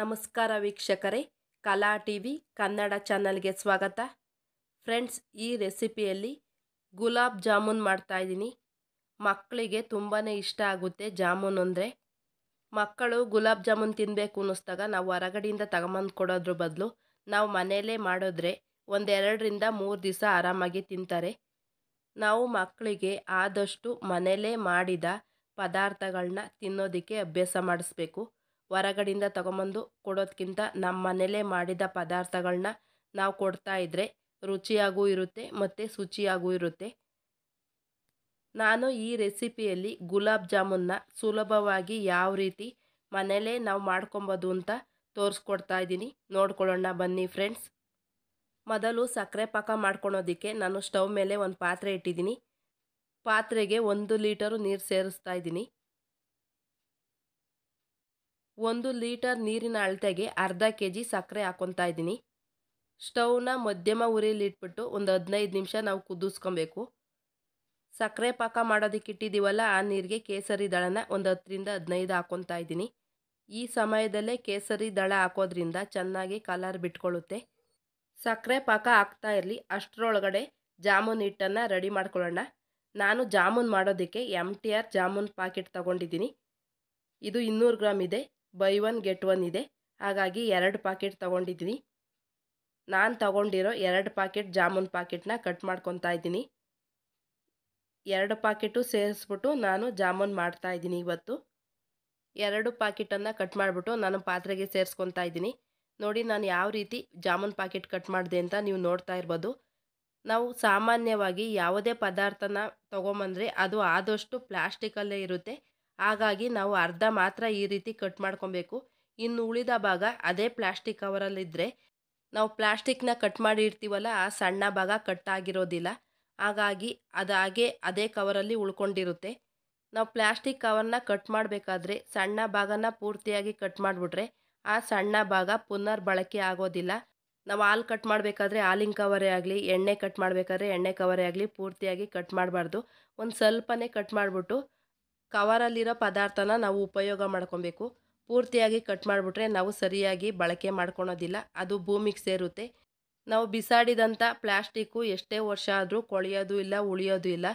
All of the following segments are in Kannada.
ನಮಸ್ಕಾರ ವೀಕ್ಷಕರೇ ಕಲಾ ಟಿ ವಿ ಕನ್ನಡ ಚಾನಲ್ಗೆ ಸ್ವಾಗತ ಫ್ರೆಂಡ್ಸ್ ಈ ರೆಸಿಪಿಯಲ್ಲಿ ಗುಲಾಬ್ ಜಾಮೂನ್ ಮಾಡ್ತಾಯಿದ್ದೀನಿ ಮಕ್ಕಳಿಗೆ ತುಂಬಾ ಇಷ್ಟ ಆಗುತ್ತೆ ಜಾಮೂನ್ ಅಂದರೆ ಮಕ್ಕಳು ಗುಲಾಬ್ ಜಾಮೂನ್ ತಿನ್ನಬೇಕು ಅನ್ನಿಸ್ದಾಗ ನಾವು ಹೊರಗಡೆಯಿಂದ ತಗೊಂಬಂದು ಕೊಡೋದ್ರ ಬದಲು ನಾವು ಮನೆಯಲ್ಲೇ ಮಾಡಿದ್ರೆ ಒಂದೆರಡರಿಂದ ಮೂರು ದಿವಸ ಆರಾಮಾಗಿ ತಿಂತಾರೆ ನಾವು ಮಕ್ಕಳಿಗೆ ಆದಷ್ಟು ಮನೆಯಲ್ಲೇ ಮಾಡಿದ ಪದಾರ್ಥಗಳನ್ನ ತಿನ್ನೋದಕ್ಕೆ ಅಭ್ಯಾಸ ಮಾಡಿಸ್ಬೇಕು ಹೊರಗಡೆಯಿಂದ ತಗೊಂಬಂದು ಕೊಡೋದಕ್ಕಿಂತ ನಮ್ಮ ಮನೇಲೇ ಮಾಡಿದ ಪದಾರ್ಥಗಳನ್ನ ನಾವು ಕೊಡ್ತಾ ಇದ್ದರೆ ರುಚಿಯಾಗೂ ಇರುತ್ತೆ ಮತ್ತು ಶುಚಿಯಾಗೂ ಇರುತ್ತೆ ನಾನು ಈ ರೆಸಿಪಿಯಲ್ಲಿ ಗುಲಾಬ್ ಜಾಮೂನ್ನ ಸುಲಭವಾಗಿ ಯಾವ ರೀತಿ ಮನೇಲೇ ನಾವು ಮಾಡ್ಕೊಬೋದು ಅಂತ ತೋರಿಸ್ಕೊಡ್ತಾ ಇದ್ದೀನಿ ನೋಡ್ಕೊಳ್ಳೋಣ ಬನ್ನಿ ಫ್ರೆಂಡ್ಸ್ ಮೊದಲು ಸಕ್ಕರೆ ಪಾಕ ಮಾಡ್ಕೊಳೋದಕ್ಕೆ ನಾನು ಸ್ಟವ್ ಮೇಲೆ ಒಂದು ಪಾತ್ರೆ ಇಟ್ಟಿದ್ದೀನಿ ಪಾತ್ರೆಗೆ ಒಂದು ಲೀಟರು ನೀರು ಸೇರಿಸ್ತಾ ಇದ್ದೀನಿ ಒಂದು ಲೀಟರ್ ನೀರಿನ ಅಳತೆಗೆ ಅರ್ಧ ಕೆ ಜಿ ಸಕ್ಕರೆ ಹಾಕ್ಕೊತಾ ಇದ್ದೀನಿ ಸ್ಟೌವ್ನ ಮಧ್ಯಮ ಉರಿಯಲ್ಲಿ ಇಟ್ಬಿಟ್ಟು ಒಂದು ಹದಿನೈದು ನಿಮಿಷ ನಾವು ಕುದಿಸ್ಕೊಬೇಕು ಸಕ್ಕರೆ ಪಾಕ ಮಾಡೋದಕ್ಕೆ ಇಟ್ಟಿದ್ದೀವಲ್ಲ ಆ ನೀರಿಗೆ ಕೇಸರಿ ದಳನ ಒಂದು ಹತ್ತರಿಂದ ಹದಿನೈದು ಹಾಕ್ಕೊತಾ ಇದ್ದೀನಿ ಈ ಸಮಯದಲ್ಲೇ ಕೇಸರಿ ದಳ ಹಾಕೋದ್ರಿಂದ ಚೆನ್ನಾಗಿ ಕಲರ್ ಬಿಟ್ಕೊಳ್ಳುತ್ತೆ ಸಕ್ಕರೆ ಪಾಕ ಹಾಕ್ತಾ ಇರಲಿ ಅಷ್ಟರೊಳಗಡೆ ಜಾಮೂನ್ ಹಿಟ್ಟನ್ನು ರೆಡಿ ಮಾಡ್ಕೊಳ್ಳೋಣ ನಾನು ಜಾಮೂನ್ ಮಾಡೋದಕ್ಕೆ ಎಮ್ ಟಿ ಆರ್ ಜಾಮೂನ್ ಪಾಕೆಟ್ ತಗೊಂಡಿದ್ದೀನಿ ಇದು ಇನ್ನೂರು ಗ್ರಾಮ್ ಇದೆ ಬೈ ಒನ್ ಗೆಟ್ ಒನ್ ಇದೆ ಹಾಗಾಗಿ ಎರಡು ಪಾಕೆಟ್ ತೊಗೊಂಡಿದ್ದೀನಿ ನಾನು ತಗೊಂಡಿರೋ ಎರಡು ಪಾಕೆಟ್ ಜಾಮೂನ್ ಪಾಕೆಟ್ನ ಕಟ್ ಮಾಡ್ಕೊತಾ ಇದ್ದೀನಿ ಎರಡು ಪಾಕೆಟು ಸೇರಿಸ್ಬಿಟ್ಟು ನಾನು ಜಾಮೂನ್ ಮಾಡ್ತಾ ಇದ್ದೀನಿ ಇವತ್ತು ಎರಡು ಪಾಕೆಟನ್ನು ಕಟ್ ಮಾಡಿಬಿಟ್ಟು ನಾನು ಪಾತ್ರೆಗೆ ಸೇರಿಸ್ಕೊತಾ ಇದ್ದೀನಿ ನೋಡಿ ನಾನು ಯಾವ ರೀತಿ ಜಾಮೂನ್ ಪಾಕೆಟ್ ಕಟ್ ಮಾಡಿದೆ ಅಂತ ನೀವು ನೋಡ್ತಾ ಇರ್ಬೋದು ನಾವು ಸಾಮಾನ್ಯವಾಗಿ ಯಾವುದೇ ಪದಾರ್ಥನ ತೊಗೊಂಬಂದರೆ ಅದು ಆದಷ್ಟು ಪ್ಲಾಸ್ಟಿಕಲ್ಲೇ ಇರುತ್ತೆ ಹಾಗಾಗಿ ನಾವು ಅರ್ಧ ಮಾತ್ರ ಈ ರೀತಿ ಕಟ್ ಮಾಡ್ಕೊಬೇಕು ಇನ್ನು ಉಳಿದ ಭಾಗ ಅದೇ ಪ್ಲಾಸ್ಟಿಕ್ ಕವರಲ್ಲಿದ್ದರೆ ನಾವು ಪ್ಲಾಸ್ಟಿಕ್ನ ಕಟ್ ಮಾಡಿ ಇರ್ತೀವಲ್ಲ ಆ ಸಣ್ಣ ಭಾಗ ಕಟ್ ಆಗಿರೋದಿಲ್ಲ ಹಾಗಾಗಿ ಅದಾಗೆ ಅದೇ ಕವರಲ್ಲಿ ಉಳ್ಕೊಂಡಿರುತ್ತೆ ನಾವು ಪ್ಲಾಸ್ಟಿಕ್ ಕವರ್ನ ಕಟ್ ಮಾಡಬೇಕಾದ್ರೆ ಸಣ್ಣ ಭಾಗನ ಪೂರ್ತಿಯಾಗಿ ಕಟ್ ಮಾಡಿಬಿಟ್ರೆ ಆ ಸಣ್ಣ ಭಾಗ ಪುನರ್ ಬಳಕೆ ಆಗೋದಿಲ್ಲ ನಾವು ಹಾಲು ಕಟ್ ಮಾಡಬೇಕಾದ್ರೆ ಹಾಲಿನ ಕವರೇ ಆಗಲಿ ಎಣ್ಣೆ ಕಟ್ ಮಾಡಬೇಕಾದ್ರೆ ಎಣ್ಣೆ ಕವರೇ ಆಗಲಿ ಪೂರ್ತಿಯಾಗಿ ಕಟ್ ಮಾಡಬಾರ್ದು ಒಂದು ಸ್ವಲ್ಪನೇ ಕಟ್ ಮಾಡಿಬಿಟ್ಟು ಕವರಲ್ಲಿರೋ ಪದಾರ್ಥನ ನಾವು ಉಪಯೋಗ ಮಾಡ್ಕೊಬೇಕು ಪೂರ್ತಿಯಾಗಿ ಕಟ್ ಮಾಡಿಬಿಟ್ರೆ ನಾವು ಸರಿಯಾಗಿ ಬಳಕೆ ಮಾಡ್ಕೊಳೋದಿಲ್ಲ ಅದು ಭೂಮಿಗೆ ಸೇರುತ್ತೆ ನಾವು ಬಿಸಾಡಿದಂಥ ಪ್ಲ್ಯಾಸ್ಟಿಕ್ಕು ಎಷ್ಟೇ ವರ್ಷ ಆದರೂ ಕೊಳೆಯೋದು ಇಲ್ಲ ಉಳಿಯೋದು ಇಲ್ಲ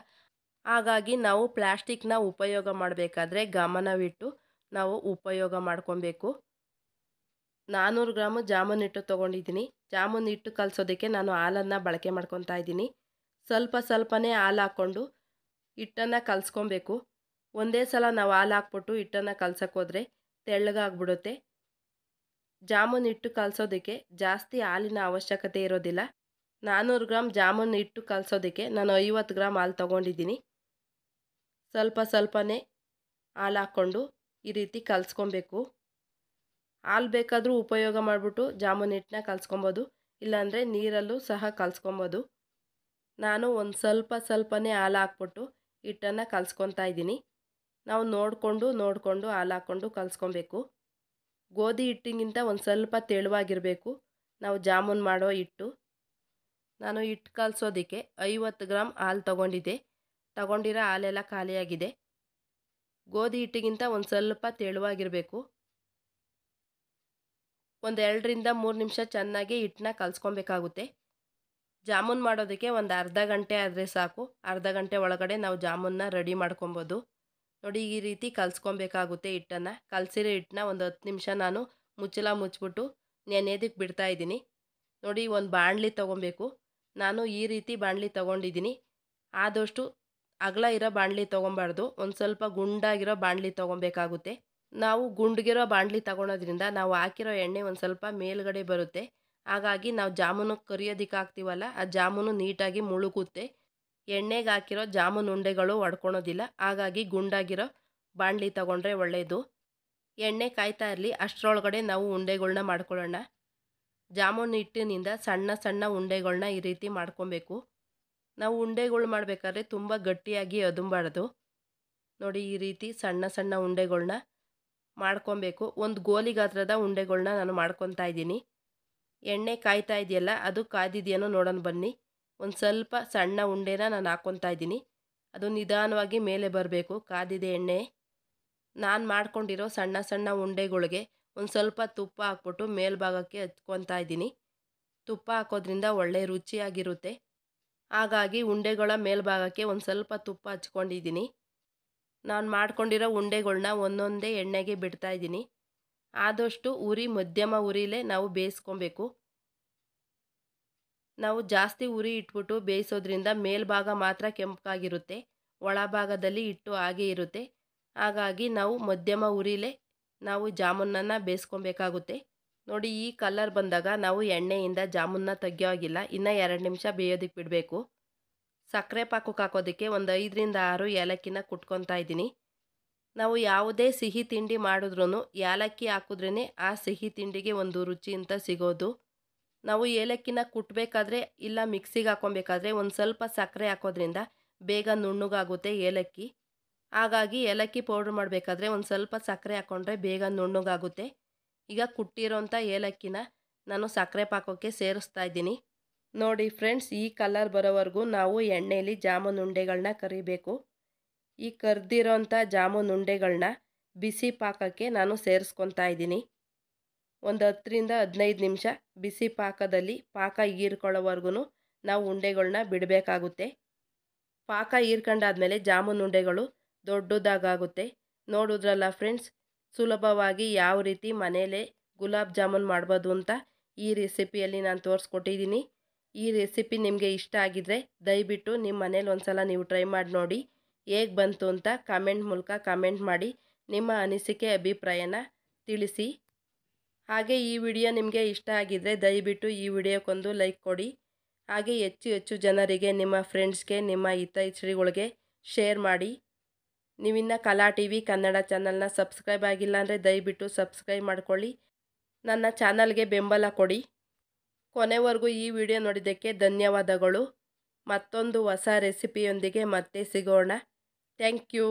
ಹಾಗಾಗಿ ನಾವು ಪ್ಲ್ಯಾಸ್ಟಿಕ್ನ ಉಪಯೋಗ ಮಾಡಬೇಕಾದ್ರೆ ಗಮನವಿಟ್ಟು ನಾವು ಉಪಯೋಗ ಮಾಡ್ಕೊಬೇಕು ನಾನ್ನೂರು ಗ್ರಾಮು ಜಾಮೂನ್ ಹಿಟ್ಟು ತೊಗೊಂಡಿದ್ದೀನಿ ಜಾಮೂನ್ ಹಿಟ್ಟು ಕಲಿಸೋದಕ್ಕೆ ನಾನು ಹಾಲನ್ನು ಬಳಕೆ ಮಾಡ್ಕೊತಾ ಇದ್ದೀನಿ ಸ್ವಲ್ಪ ಸ್ವಲ್ಪನೇ ಹಾಲು ಹಾಕ್ಕೊಂಡು ಹಿಟ್ಟನ್ನು ಕಲಿಸ್ಕೊಬೇಕು ಒಂದೇ ಸಲ ನಾವು ಹಾಲು ಹಾಕ್ಬಿಟ್ಟು ಹಿಟ್ಟನ್ನು ಕಲಸೋಕ್ಕೋದ್ರೆ ತೆಳ್ಳಗಾಗ್ಬಿಡುತ್ತೆ ಜಾಮೂನ್ ಹಿಟ್ಟು ಕಲಸೋದಕ್ಕೆ ಜಾಸ್ತಿ ಹಾಲಿನ ಅವಶ್ಯಕತೆ ಇರೋದಿಲ್ಲ ನಾನ್ನೂರು ಗ್ರಾಮ್ ಜಾಮೂನ್ ಹಿಟ್ಟು ಕಲಸೋದಕ್ಕೆ ನಾನು ಐವತ್ತು ಗ್ರಾಮ್ ಹಾಲು ತೊಗೊಂಡಿದ್ದೀನಿ ಸ್ವಲ್ಪ ಸ್ವಲ್ಪನೇ ಹಾಲು ಹಾಕ್ಕೊಂಡು ಈ ರೀತಿ ಕಲಸ್ಕೊಬೇಕು ಹಾಲು ಬೇಕಾದರೂ ಉಪಯೋಗ ಮಾಡಿಬಿಟ್ಟು ಜಾಮೂನ್ ಹಿಟ್ಟನ್ನ ಕಲಿಸ್ಕೊಬೋದು ಇಲ್ಲಾಂದರೆ ನೀರಲ್ಲೂ ಸಹ ಕಲಸ್ಕೊಬೋದು ನಾನು ಒಂದು ಸ್ವಲ್ಪ ಸ್ವಲ್ಪನೇ ಹಾಲು ಹಾಕ್ಬಿಟ್ಟು ಹಿಟ್ಟನ್ನು ಕಲಿಸ್ಕೊತಾ ಇದ್ದೀನಿ ನಾವು ನೋಡಿಕೊಂಡು ನೋಡಿಕೊಂಡು ಹಾಲು ಹಾಕ್ಕೊಂಡು ಕಲಿಸ್ಕೊಬೇಕು ಗೋಧಿ ಹಿಟ್ಟಿಗಿಂತ ಒಂದು ಸ್ವಲ್ಪ ತೆಳುವಾಗಿರಬೇಕು ನಾವು ಜಾಮೂನ್ ಮಾಡೋ ಹಿಟ್ಟು ನಾನು ಹಿಟ್ಟು ಕಲಿಸೋದಕ್ಕೆ ಐವತ್ತು ಗ್ರಾಮ್ ಹಾಲು ತೊಗೊಂಡಿದ್ದೆ ತಗೊಂಡಿರೋ ಹಾಲೆಲ್ಲ ಖಾಲಿಯಾಗಿದೆ ಗೋಧಿ ಹಿಟ್ಟಿಗಿಂತ ಒಂದು ಸ್ವಲ್ಪ ತೆಳುವಾಗಿರಬೇಕು ಒಂದು ಎರಡರಿಂದ ಮೂರು ನಿಮಿಷ ಚೆನ್ನಾಗಿ ಹಿಟ್ಟನ್ನ ಕಲಿಸ್ಕೊಬೇಕಾಗುತ್ತೆ ಜಾಮೂನ್ ಮಾಡೋದಕ್ಕೆ ಒಂದು ಅರ್ಧ ಗಂಟೆ ಆದರೆ ಸಾಕು ಅರ್ಧ ಗಂಟೆ ಒಳಗಡೆ ನಾವು ಜಾಮೂನ್ನ ರೆಡಿ ಮಾಡ್ಕೊಬೋದು ನೋಡಿ ಈ ರೀತಿ ಕಲ್ಸ್ಕೊಬೇಕಾಗುತ್ತೆ ಹಿಟ್ಟನ್ನು ಕಲಸಿರೋ ಹಿಟ್ಟನ್ನ ಒಂದು ಹತ್ತು ನಿಮಿಷ ನಾನು ಮುಚ್ಚಲ ಮುಚ್ಚಿಬಿಟ್ಟು ನೆನೆಯೋದಕ್ಕೆ ಬಿಡ್ತಾ ಇದ್ದೀನಿ ನೋಡಿ ಒಂದು ಬಾಣಲಿ ತೊಗೊಬೇಕು ನಾನು ಈ ರೀತಿ ಬಾಣಲಿ ತೊಗೊಂಡಿದ್ದೀನಿ ಆದಷ್ಟು ಅಗಲ ಇರೋ ಬಾಣಲಿ ತೊಗೊಬಾರ್ದು ಒಂದು ಸ್ವಲ್ಪ ಗುಂಡಾಗಿರೋ ಬಾಣಲಿ ತೊಗೊಬೇಕಾಗುತ್ತೆ ನಾವು ಗುಂಡ್ಗಿರೋ ಬಾಣಲಿ ತಗೊಳೋದ್ರಿಂದ ನಾವು ಹಾಕಿರೋ ಎಣ್ಣೆ ಒಂದು ಸ್ವಲ್ಪ ಮೇಲುಗಡೆ ಬರುತ್ತೆ ಹಾಗಾಗಿ ನಾವು ಜಾಮೂನು ಕರಿಯೋದಕ್ಕೆ ಹಾಕ್ತೀವಲ್ಲ ಆ ಜಾಮೂನು ನೀಟಾಗಿ ಮುಳುಗುತ್ತೆ ಎಣ್ಣೆಗೆ ಹಾಕಿರೋ ಜಾಮೂನ್ ಉಂಡೆಗಳು ಒಡ್ಕೊಳೋದಿಲ್ಲ ಹಾಗಾಗಿ ಗುಂಡಾಗಿರೋ ಬಾಣಲಿ ತಗೊಂಡ್ರೆ ಒಳ್ಳೆಯದು ಎಣ್ಣೆ ಕಾಯ್ತಾ ಇರಲಿ ಅಷ್ಟರೊಳಗಡೆ ನಾವು ಉಂಡೆಗಳನ್ನ ಮಾಡ್ಕೊಳ್ಳೋಣ ಜಾಮೂನ್ ಹಿಟ್ಟಿನಿಂದ ಸಣ್ಣ ಸಣ್ಣ ಉಂಡೆಗಳನ್ನ ಈ ರೀತಿ ಮಾಡ್ಕೊಬೇಕು ನಾವು ಉಂಡೆಗಳು ಮಾಡಬೇಕಾದ್ರೆ ತುಂಬ ಗಟ್ಟಿಯಾಗಿ ಅದುಂಬಾರ್ದು ನೋಡಿ ಈ ರೀತಿ ಸಣ್ಣ ಸಣ್ಣ ಉಂಡೆಗಳನ್ನ ಮಾಡ್ಕೊಬೇಕು ಒಂದು ಗೋಲಿ ಗಾತ್ರದ ಉಂಡೆಗಳನ್ನ ನಾನು ಮಾಡ್ಕೊತಾ ಇದ್ದೀನಿ ಎಣ್ಣೆ ಕಾಯ್ತಾ ಇದೆಯಲ್ಲ ಅದು ಕಾದಿದೆಯನ್ನೋ ನೋಡೋಣ ಬನ್ನಿ ಒಂದು ಸ್ವಲ್ಪ ಸಣ್ಣ ಉಂಡೆನ ನಾನು ಹಾಕ್ಕೊತಾ ಇದ್ದೀನಿ ಅದು ನಿಧಾನವಾಗಿ ಮೇಲೆ ಬರಬೇಕು ಕಾದಿದೆ ಎಣ್ಣೆ ನಾನು ಮಾಡ್ಕೊಂಡಿರೋ ಸಣ್ಣ ಸಣ್ಣ ಉಂಡೆಗಳಿಗೆ ಒಂದು ಸ್ವಲ್ಪ ತುಪ್ಪ ಹಾಕ್ಬಿಟ್ಟು ಮೇಲ್ಭಾಗಕ್ಕೆ ಹಚ್ಕೊತಾ ಇದ್ದೀನಿ ತುಪ್ಪ ಹಾಕೋದ್ರಿಂದ ಒಳ್ಳೆ ರುಚಿಯಾಗಿರುತ್ತೆ ಹಾಗಾಗಿ ಉಂಡೆಗಳ ಮೇಲ್ಭಾಗಕ್ಕೆ ಒಂದು ಸ್ವಲ್ಪ ತುಪ್ಪ ಹಚ್ಕೊಂಡಿದ್ದೀನಿ ನಾನು ಮಾಡ್ಕೊಂಡಿರೋ ಉಂಡೆಗಳನ್ನ ಒಂದೊಂದೇ ಎಣ್ಣೆಗೆ ಬಿಡ್ತಾಯಿದ್ದೀನಿ ಆದಷ್ಟು ಉರಿ ಮಧ್ಯಮ ಉರಿಲೇ ನಾವು ಬೇಯಿಸ್ಕೊಬೇಕು ನಾವು ಜಾಸ್ತಿ ಉರಿ ಇಟ್ಬಿಟ್ಟು ಬೇಯಿಸೋದ್ರಿಂದ ಮೇಲ್ಭಾಗ ಮಾತ್ರ ಕೆಂಪಾಗಿರುತ್ತೆ ಒಳಭಾಗದಲ್ಲಿ ಇಟ್ಟು ಹಾಗೇ ಇರುತ್ತೆ ಹಾಗಾಗಿ ನಾವು ಮಧ್ಯಮ ಉರಿಲೇ ನಾವು ಜಾಮೂನನ್ನು ಬೇಯಿಸ್ಕೊಬೇಕಾಗುತ್ತೆ ನೋಡಿ ಈ ಕಲರ್ ಬಂದಾಗ ನಾವು ಎಣ್ಣೆಯಿಂದ ಜಾಮೂನ್ನ ತೆಗಿಯೋ ಇನ್ನು ಎರಡು ನಿಮಿಷ ಬೇಯೋದಕ್ಕೆ ಬಿಡಬೇಕು ಸಕ್ಕರೆ ಪಾಕಕ್ಕೆ ಹಾಕೋದಕ್ಕೆ ಒಂದು ಐದರಿಂದ ಆರು ಏಲಕ್ಕಿನ ಕುಟ್ಕೊತಾ ಇದ್ದೀನಿ ನಾವು ಯಾವುದೇ ಸಿಹಿ ತಿಂಡಿ ಮಾಡಿದ್ರೂ ಏಲಕ್ಕಿ ಹಾಕಿದ್ರೇ ಆ ಸಿಹಿ ತಿಂಡಿಗೆ ಒಂದು ರುಚಿ ಅಂತ ಸಿಗೋದು ನಾವು ಏಲಕ್ಕಿನ ಕುಟ್ಟಬೇಕಾದ್ರೆ ಇಲ್ಲ ಮಿಕ್ಸಿಗೆ ಹಾಕೊಬೇಕಾದ್ರೆ ಒಂದು ಸ್ವಲ್ಪ ಸಕ್ಕರೆ ಹಾಕೋದ್ರಿಂದ ಬೇಗ ನುಣ್ಣಗಾಗುತ್ತೆ ಏಲಕ್ಕಿ ಹಾಗಾಗಿ ಏಲಕ್ಕಿ ಪೌಡ್ರ್ ಮಾಡಬೇಕಾದ್ರೆ ಒಂದು ಸ್ವಲ್ಪ ಸಕ್ಕರೆ ಹಾಕ್ಕೊಂಡ್ರೆ ಬೇಗ ನುಣ್ಣುಗಾಗುತ್ತೆ ಈಗ ಕುಟ್ಟಿರೋಂಥ ಏಲಕ್ಕಿನ ನಾನು ಸಕ್ಕರೆ ಪಾಕಕ್ಕೆ ಸೇರಿಸ್ತಾ ಇದ್ದೀನಿ ನೋಡಿ ಫ್ರೆಂಡ್ಸ್ ಈ ಕಲರ್ ಬರೋವರೆಗೂ ನಾವು ಎಣ್ಣೆಯಲ್ಲಿ ಜಾಮೂನ್ ಉಂಡೆಗಳನ್ನ ಕರಿಬೇಕು ಈ ಕರಿದಿರೋಂಥ ಜಾಮೂನ್ ಉಂಡೆಗಳನ್ನ ಬಿಸಿ ಪಾಕಕ್ಕೆ ನಾನು ಸೇರಿಸ್ಕೊತಾ ಇದ್ದೀನಿ ಒಂದು ಹತ್ತರಿಂದ ಹದಿನೈದು ನಿಮಿಷ ಬಿಸಿ ಪಾಕದಲ್ಲಿ ಪಾಕ ಹೀರ್ಕೊಳ್ಳೋವರೆಗೂ ನಾವು ಉಂಡೆಗಳನ್ನ ಬಿಡಬೇಕಾಗುತ್ತೆ ಪಾಕ ಹೀರ್ಕೊಂಡಾದ್ಮೇಲೆ ಜಾಮೂನ್ ಉಂಡೆಗಳು ದೊಡ್ಡದಾಗುತ್ತೆ ನೋಡಿದ್ರಲ್ಲ ಫ್ರೆಂಡ್ಸ್ ಸುಲಭವಾಗಿ ಯಾವ ರೀತಿ ಮನೆಯಲ್ಲೇ ಗುಲಾಬ್ ಜಾಮೂನ್ ಮಾಡ್ಬೋದು ಅಂತ ಈ ರೆಸಿಪಿಯಲ್ಲಿ ನಾನು ತೋರಿಸ್ಕೊಟ್ಟಿದ್ದೀನಿ ಈ ರೆಸಿಪಿ ನಿಮಗೆ ಇಷ್ಟ ಆಗಿದರೆ ದಯವಿಟ್ಟು ನಿಮ್ಮ ಮನೇಲಿ ಒಂದು ಸಲ ನೀವು ಟ್ರೈ ಮಾಡಿ ನೋಡಿ ಹೇಗೆ ಬಂತು ಅಂತ ಕಮೆಂಟ್ ಮೂಲಕ ಕಮೆಂಟ್ ಮಾಡಿ ನಿಮ್ಮ ಅನಿಸಿಕೆ ಅಭಿಪ್ರಾಯನ ತಿಳಿಸಿ ಹಾಗೆ ಈ ವಿಡಿಯೋ ನಿಮಗೆ ಇಷ್ಟ ಆಗಿದ್ದರೆ ದಯವಿಟ್ಟು ಈ ವಿಡಿಯೋಕ್ಕೊಂದು ಲೈಕ್ ಕೊಡಿ ಹಾಗೆ ಹೆಚ್ಚು ಹೆಚ್ಚು ಜನರಿಗೆ ನಿಮ್ಮ ಫ್ರೆಂಡ್ಸ್ಗೆ ನಿಮ್ಮ ಇಚ್ಛರಿಗಳಿಗೆ ಶೇರ್ ಮಾಡಿ ನೀವಿನ್ನ ಕಲಾ ಟಿ ವಿ ಕನ್ನಡ ಚಾನಲ್ನ ಸಬ್ಸ್ಕ್ರೈಬ್ ಆಗಿಲ್ಲ ಅಂದರೆ ದಯವಿಟ್ಟು ಸಬ್ಸ್ಕ್ರೈಬ್ ಮಾಡಿಕೊಳ್ಳಿ ನನ್ನ ಚಾನಲ್ಗೆ ಬೆಂಬಲ ಕೊಡಿ ಕೊನೆವರೆಗೂ ಈ ವಿಡಿಯೋ ನೋಡಿದ್ದಕ್ಕೆ ಧನ್ಯವಾದಗಳು ಮತ್ತೊಂದು ಹೊಸ ರೆಸಿಪಿಯೊಂದಿಗೆ ಮತ್ತೆ ಸಿಗೋಣ ಥ್ಯಾಂಕ್ ಯು